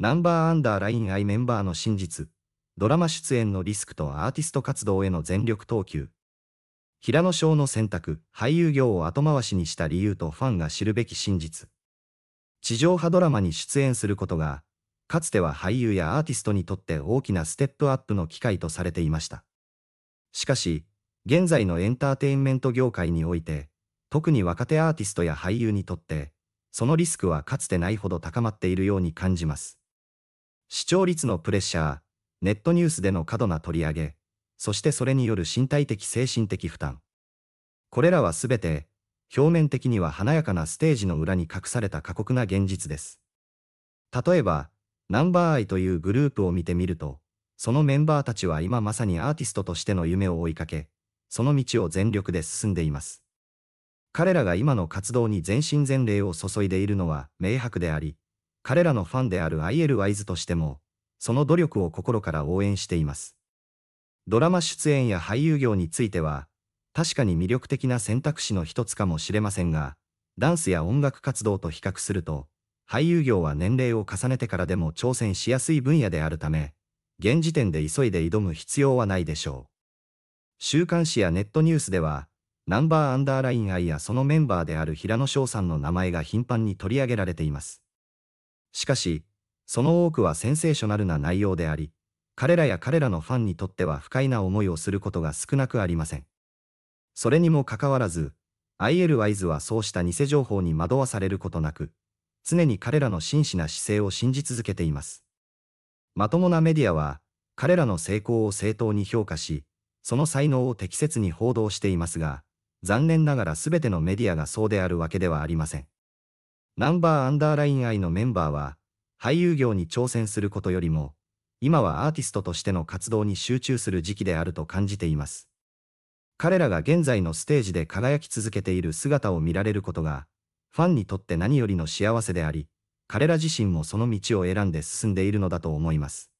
ナンバーアンダーラインアイメンバーの真実、ドラマ出演のリスクとアーティスト活動への全力投球。平野翔の選択、俳優業を後回しにした理由とファンが知るべき真実。地上波ドラマに出演することが、かつては俳優やアーティストにとって大きなステップアップの機会とされていました。しかし、現在のエンターテインメント業界において、特に若手アーティストや俳優にとって、そのリスクはかつてないほど高まっているように感じます。視聴率のプレッシャー、ネットニュースでの過度な取り上げ、そしてそれによる身体的精神的負担。これらはすべて、表面的には華やかなステージの裏に隠された過酷な現実です。例えば、ナンバーアイというグループを見てみると、そのメンバーたちは今まさにアーティストとしての夢を追いかけ、その道を全力で進んでいます。彼らが今の活動に全身全霊を注いでいるのは明白であり、彼らのファンである IL ワイズとしても、その努力を心から応援しています。ドラマ出演や俳優業については、確かに魅力的な選択肢の一つかもしれませんが、ダンスや音楽活動と比較すると、俳優業は年齢を重ねてからでも挑戦しやすい分野であるため、現時点で急いで挑む必要はないでしょう。週刊誌やネットニュースでは、ナンバーアンダーライン愛やそのメンバーである平野翔さんの名前が頻繁に取り上げられています。しかし、その多くはセンセーショナルな内容であり、彼らや彼らのファンにとっては不快な思いをすることが少なくありません。それにもかかわらず、i l y z はそうした偽情報に惑わされることなく、常に彼らの真摯な姿勢を信じ続けています。まともなメディアは、彼らの成功を正当に評価し、その才能を適切に報道していますが、残念ながらすべてのメディアがそうであるわけではありません。ナンバーアンダーライン I のメンバーは、俳優業に挑戦することよりも、今はアーティストとしての活動に集中する時期であると感じています。彼らが現在のステージで輝き続けている姿を見られることが、ファンにとって何よりの幸せであり、彼ら自身もその道を選んで進んでいるのだと思います。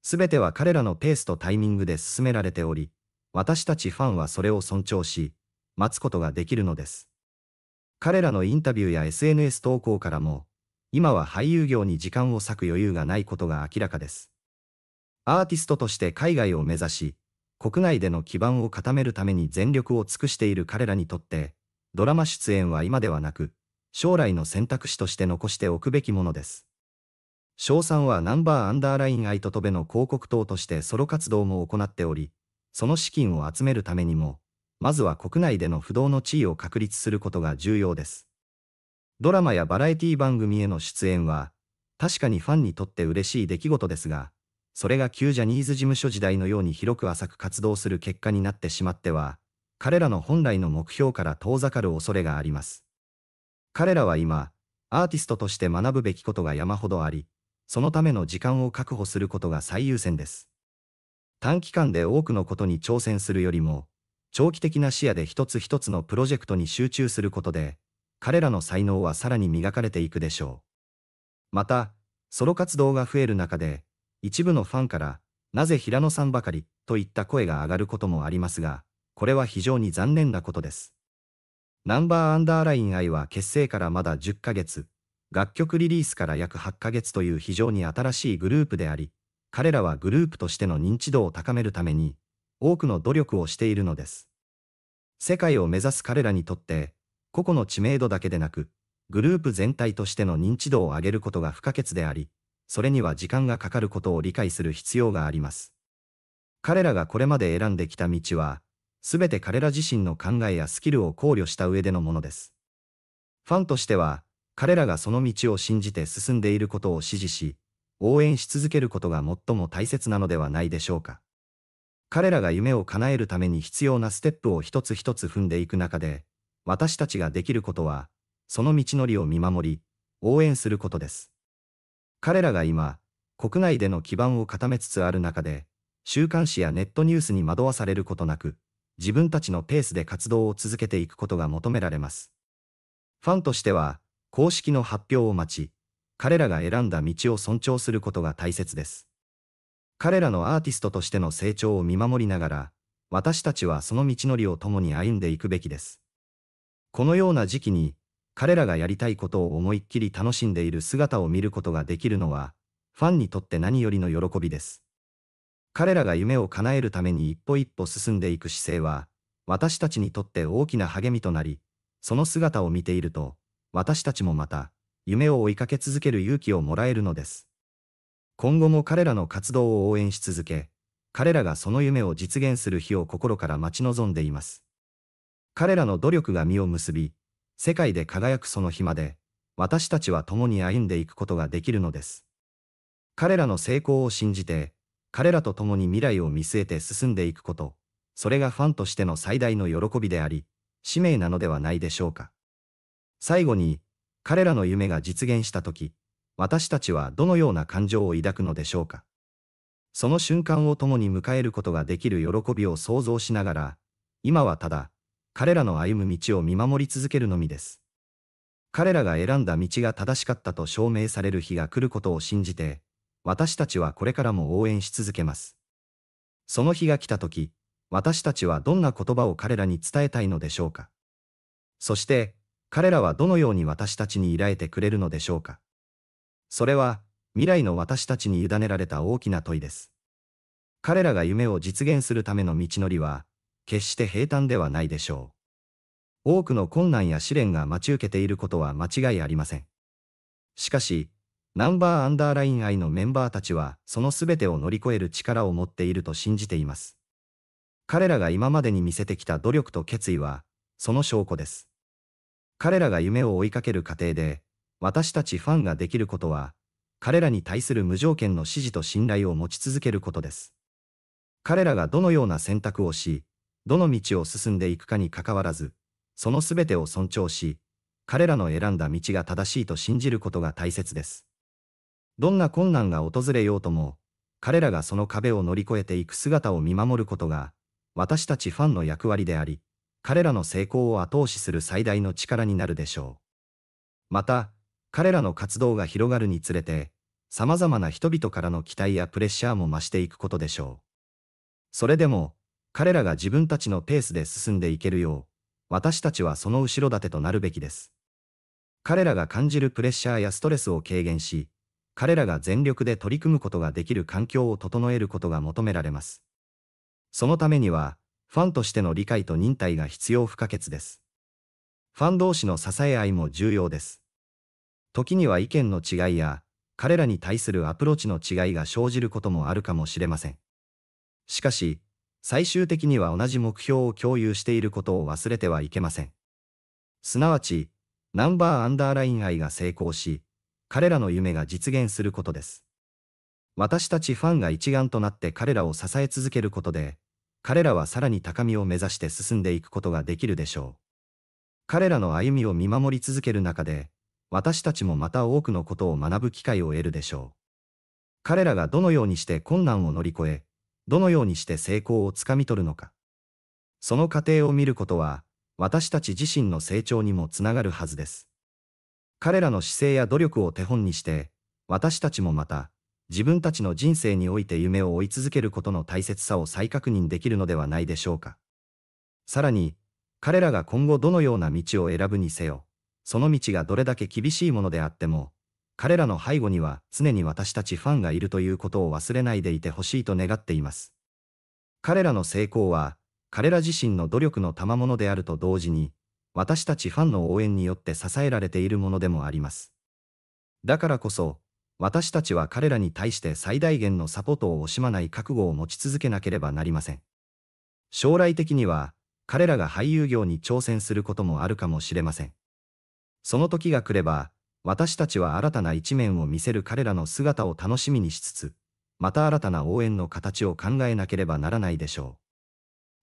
すべては彼らのペースとタイミングで進められており、私たちファンはそれを尊重し、待つことができるのです。彼らのインタビューや SNS 投稿からも、今は俳優業に時間を割く余裕がないことが明らかです。アーティストとして海外を目指し、国内での基盤を固めるために全力を尽くしている彼らにとって、ドラマ出演は今ではなく、将来の選択肢として残しておくべきものです。賞賛はナンバーアンダーラインアイトトベの広告等としてソロ活動も行っており、その資金を集めるためにも、まずは国内での不動の地位を確立することが重要です。ドラマやバラエティ番組への出演は、確かにファンにとって嬉しい出来事ですが、それが旧ジャニーズ事務所時代のように広く浅く活動する結果になってしまっては、彼らの本来の目標から遠ざかる恐れがあります。彼らは今、アーティストとして学ぶべきことが山ほどあり、そのための時間を確保することが最優先です。短期間で多くのことに挑戦するよりも、長期的な視野で一つ一つのプロジェクトに集中することで、彼らの才能はさらに磨かれていくでしょう。また、ソロ活動が増える中で、一部のファンから、なぜ平野さんばかりといった声が上がることもありますが、これは非常に残念なことです。ナンバーアンダーライン愛は結成からまだ10ヶ月、楽曲リリースから約8ヶ月という非常に新しいグループであり、彼らはグループとしての認知度を高めるために、多くの努力をしているのです。世界を目指す彼らにとって、個々の知名度だけでなく、グループ全体としての認知度を上げることが不可欠であり、それには時間がかかることを理解する必要があります。彼らがこれまで選んできた道は、すべて彼ら自身の考えやスキルを考慮した上でのものです。ファンとしては、彼らがその道を信じて進んでいることを支持し、応援し続けることが最も大切なのではないでしょうか。彼らが夢を叶えるために必要なステップを一つ一つ踏んでいく中で、私たちができることは、その道のりを見守り、応援することです。彼らが今、国内での基盤を固めつつある中で、週刊誌やネットニュースに惑わされることなく、自分たちのペースで活動を続けていくことが求められます。ファンとしては、公式の発表を待ち、彼らが選んだ道を尊重することが大切です。彼らのアーティストとしての成長を見守りながら、私たちはその道のりを共に歩んでいくべきです。このような時期に、彼らがやりたいことを思いっきり楽しんでいる姿を見ることができるのは、ファンにとって何よりの喜びです。彼らが夢を叶えるために一歩一歩進んでいく姿勢は、私たちにとって大きな励みとなり、その姿を見ていると、私たちもまた、夢を追いかけ続ける勇気をもらえるのです。今後も彼らの活動を応援し続け、彼らがその夢を実現する日を心から待ち望んでいます。彼らの努力が実を結び、世界で輝くその日まで、私たちは共に歩んでいくことができるのです。彼らの成功を信じて、彼らと共に未来を見据えて進んでいくこと、それがファンとしての最大の喜びであり、使命なのではないでしょうか。最後に、彼らの夢が実現したとき、私たちはどのような感情を抱くのでしょうか。その瞬間を共に迎えることができる喜びを想像しながら、今はただ、彼らの歩む道を見守り続けるのみです。彼らが選んだ道が正しかったと証明される日が来ることを信じて、私たちはこれからも応援し続けます。その日が来た時、私たちはどんな言葉を彼らに伝えたいのでしょうか。そして、彼らはどのように私たちに依頼てくれるのでしょうか。それは、未来の私たちに委ねられた大きな問いです。彼らが夢を実現するための道のりは、決して平坦ではないでしょう。多くの困難や試練が待ち受けていることは間違いありません。しかし、ナンバーアンダーライン愛のメンバーたちは、その全てを乗り越える力を持っていると信じています。彼らが今までに見せてきた努力と決意は、その証拠です。彼らが夢を追いかける過程で、私たちファンができることは、彼らに対する無条件の支持と信頼を持ち続けることです。彼らがどのような選択をし、どの道を進んでいくかにかかわらず、その全てを尊重し、彼らの選んだ道が正しいと信じることが大切です。どんな困難が訪れようとも、彼らがその壁を乗り越えていく姿を見守ることが、私たちファンの役割であり、彼らの成功を後押しする最大の力になるでしょう。また、彼らの活動が広がるにつれて、様々な人々からの期待やプレッシャーも増していくことでしょう。それでも、彼らが自分たちのペースで進んでいけるよう、私たちはその後ろ盾となるべきです。彼らが感じるプレッシャーやストレスを軽減し、彼らが全力で取り組むことができる環境を整えることが求められます。そのためには、ファンとしての理解と忍耐が必要不可欠です。ファン同士の支え合いも重要です。時には意見の違いや、彼らに対するアプローチの違いが生じることもあるかもしれません。しかし、最終的には同じ目標を共有していることを忘れてはいけません。すなわち、ナンバーアンダーライン愛が成功し、彼らの夢が実現することです。私たちファンが一丸となって彼らを支え続けることで、彼らはさらに高みを目指して進んでいくことができるでしょう。彼らの歩みを見守り続ける中で、私たちもまた多くのことを学ぶ機会を得るでしょう。彼らがどのようにして困難を乗り越え、どのようにして成功をつかみ取るのか。その過程を見ることは、私たち自身の成長にもつながるはずです。彼らの姿勢や努力を手本にして、私たちもまた、自分たちの人生において夢を追い続けることの大切さを再確認できるのではないでしょうか。さらに、彼らが今後どのような道を選ぶにせよ、その道がどれだけ厳しいものであっても、彼らの背後には常に私たちファンがいるということを忘れないでいてほしいと願っています。彼らの成功は、彼ら自身の努力の賜物であると同時に、私たちファンの応援によって支えられているものでもあります。だからこそ、私たちは彼らに対して最大限のサポートを惜しまない覚悟を持ち続けなければなりません。将来的には、彼らが俳優業に挑戦することもあるかもしれません。その時が来れば、私たちは新たな一面を見せる彼らの姿を楽しみにしつつ、また新たな応援の形を考えなければならないでしょ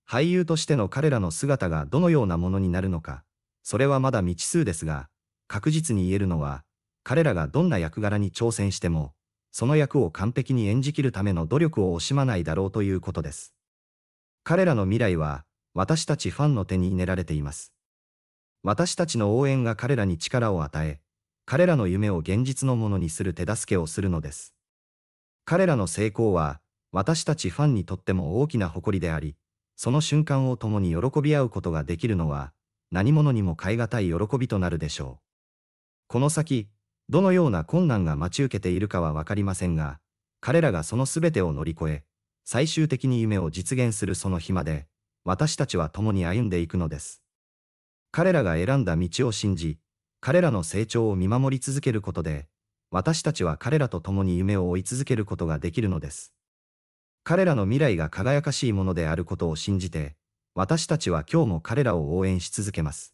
う。俳優としての彼らの姿がどのようなものになるのか、それはまだ未知数ですが、確実に言えるのは、彼らがどんな役柄に挑戦しても、その役を完璧に演じきるための努力を惜しまないだろうということです。彼らの未来は、私たちファンの手に入れられています。私たちの応援が彼らに力を与え、彼らの夢を現実のものにする手助けをするのです。彼らの成功は、私たちファンにとっても大きな誇りであり、その瞬間を共に喜び合うことができるのは、何者にも代え難い喜びとなるでしょう。この先、どのような困難が待ち受けているかはわかりませんが、彼らがその全てを乗り越え、最終的に夢を実現するその日まで、私たちは共に歩んでいくのです。彼らが選んだ道を信じ、彼らの成長を見守り続けることで、私たちは彼らと共に夢を追い続けることができるのです。彼らの未来が輝かしいものであることを信じて、私たちは今日も彼らを応援し続けます。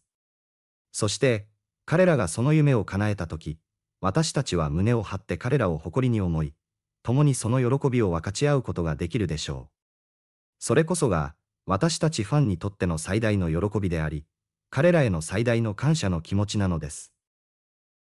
そして、彼らがその夢を叶えたとき、私たちは胸を張って彼らを誇りに思い、共にその喜びを分かち合うことができるでしょう。それこそが、私たちファンにとっての最大の喜びであり、彼らへの最大の感謝の気持ちなのです。